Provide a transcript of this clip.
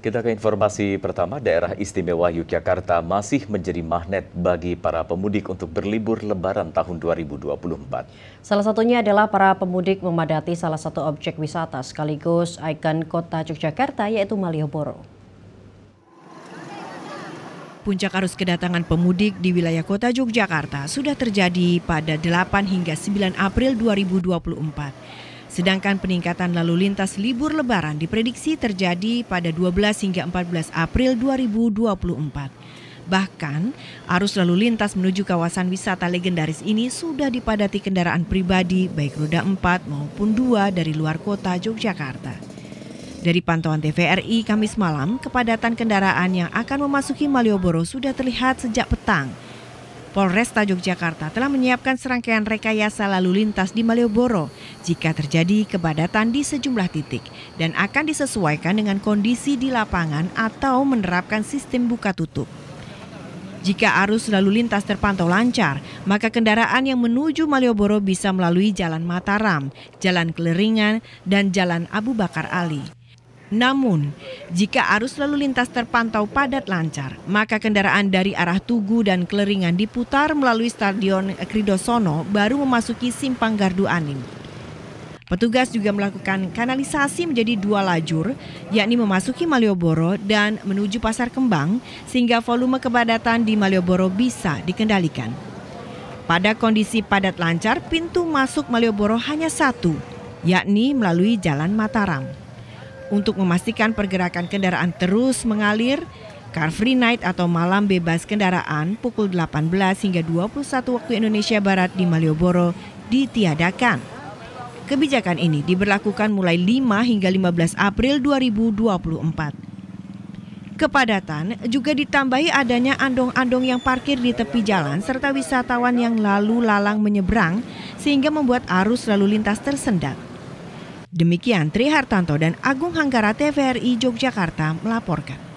Kita ke informasi pertama, daerah istimewa Yogyakarta masih menjadi magnet bagi para pemudik untuk berlibur lebaran tahun 2024. Salah satunya adalah para pemudik memadati salah satu objek wisata sekaligus ikon kota Yogyakarta yaitu Malioboro. Puncak arus kedatangan pemudik di wilayah kota Yogyakarta sudah terjadi pada 8 hingga 9 April 2024. Sedangkan peningkatan lalu lintas libur lebaran diprediksi terjadi pada 12 hingga 14 April 2024. Bahkan, arus lalu lintas menuju kawasan wisata legendaris ini sudah dipadati kendaraan pribadi baik roda 4 maupun 2 dari luar kota Yogyakarta. Dari pantauan TVRI Kamis malam, kepadatan kendaraan yang akan memasuki Malioboro sudah terlihat sejak petang – Polresta Yogyakarta telah menyiapkan serangkaian rekayasa lalu lintas di Malioboro jika terjadi kepadatan di sejumlah titik dan akan disesuaikan dengan kondisi di lapangan atau menerapkan sistem buka tutup. Jika arus lalu lintas terpantau lancar, maka kendaraan yang menuju Malioboro bisa melalui Jalan Mataram, Jalan Keleringan, dan Jalan Abu Bakar Ali. Namun, jika arus lalu lintas terpantau padat lancar, maka kendaraan dari arah Tugu dan Keleringan diputar melalui Stadion Kridosono baru memasuki Simpang Gardu Anim. Petugas juga melakukan kanalisasi menjadi dua lajur, yakni memasuki Malioboro dan menuju Pasar Kembang, sehingga volume kepadatan di Malioboro bisa dikendalikan. Pada kondisi padat lancar, pintu masuk Malioboro hanya satu, yakni melalui Jalan Mataram. Untuk memastikan pergerakan kendaraan terus mengalir, Car Free Night atau malam bebas kendaraan pukul 18 hingga 21 waktu Indonesia Barat di Malioboro ditiadakan. Kebijakan ini diberlakukan mulai 5 hingga 15 April 2024. Kepadatan juga ditambahi adanya andong-andong yang parkir di tepi jalan serta wisatawan yang lalu lalang menyeberang sehingga membuat arus lalu lintas tersendat. Demikian Trihartanto dan Agung Hanggara TVRI Yogyakarta melaporkan.